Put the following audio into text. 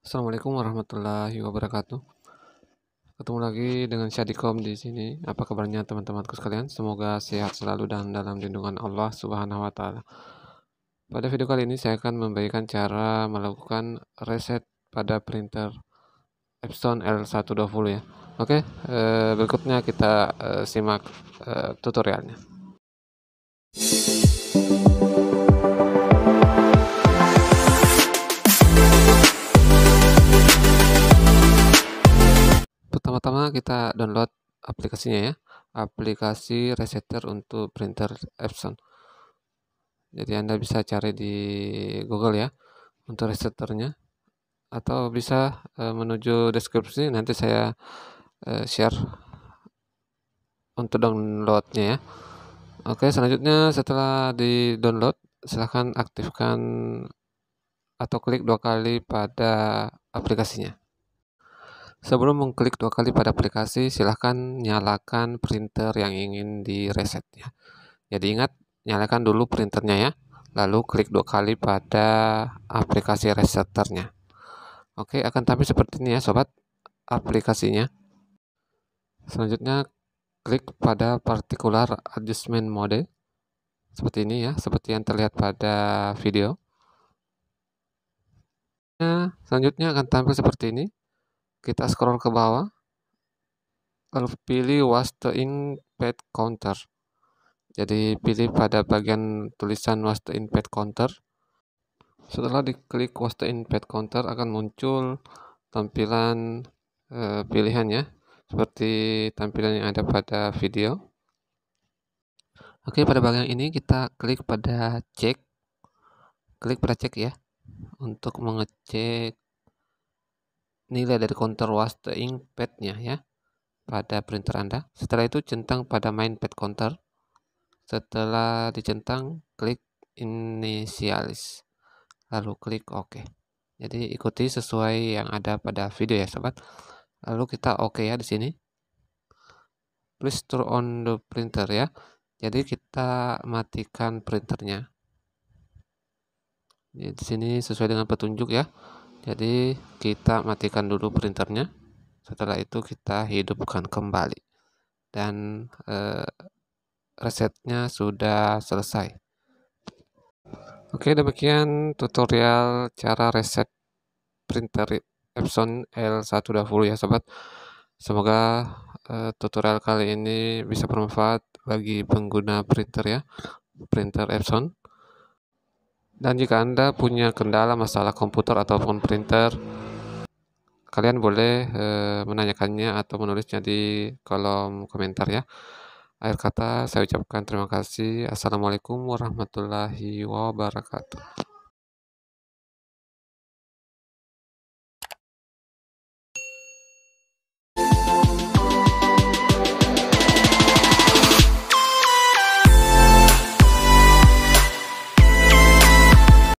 Assalamualaikum warahmatullahi wabarakatuh. Ketemu lagi dengan Syadikom di sini. Apa kabarnya teman-temanku sekalian? Semoga sehat selalu dan dalam lindungan Allah Subhanahu wa taala. Pada video kali ini saya akan memberikan cara melakukan reset pada printer Epson L120 ya. Oke, eh, berikutnya kita eh, simak eh, tutorialnya. Pertama kita download aplikasinya ya, aplikasi resetter untuk printer Epson. Jadi Anda bisa cari di Google ya untuk reseternya, atau bisa e, menuju deskripsi nanti saya e, share untuk downloadnya ya. Oke selanjutnya setelah di download silahkan aktifkan atau klik dua kali pada aplikasinya. Sebelum mengklik dua kali pada aplikasi, silahkan nyalakan printer yang ingin direset. Ya. Jadi ingat, nyalakan dulu printernya ya, lalu klik dua kali pada aplikasi reseternya. Oke, akan tampil seperti ini ya sobat aplikasinya. Selanjutnya, klik pada particular adjustment mode. Seperti ini ya, seperti yang terlihat pada video. Nah, selanjutnya akan tampil seperti ini. Kita scroll ke bawah. Lalu pilih was the impact counter. Jadi pilih pada bagian tulisan was the impact counter. Setelah diklik was the impact counter akan muncul tampilan e, eh, pilihannya seperti tampilan yang ada pada video. Oke, pada bagian ini kita klik pada cek. Klik pada cek ya untuk mengecek nilai dari counter wastering padnya ya pada printer Anda. Setelah itu centang pada main pad counter. Setelah dicentang, klik initialize. Lalu klik OK. Jadi ikuti sesuai yang ada pada video ya sobat. Lalu kita OK ya di sini. Please turn on the printer ya. Jadi kita matikan printernya. Di sini sesuai dengan petunjuk ya jadi kita matikan dulu printernya setelah itu kita hidupkan kembali dan eh, resetnya sudah selesai oke demikian tutorial cara reset printer Epson L120 ya sobat semoga eh, tutorial kali ini bisa bermanfaat bagi pengguna printer ya printer Epson dan jika Anda punya kendala masalah komputer ataupun printer, kalian boleh e, menanyakannya atau menulisnya di kolom komentar ya. Akhir kata saya ucapkan terima kasih. Assalamualaikum warahmatullahi wabarakatuh.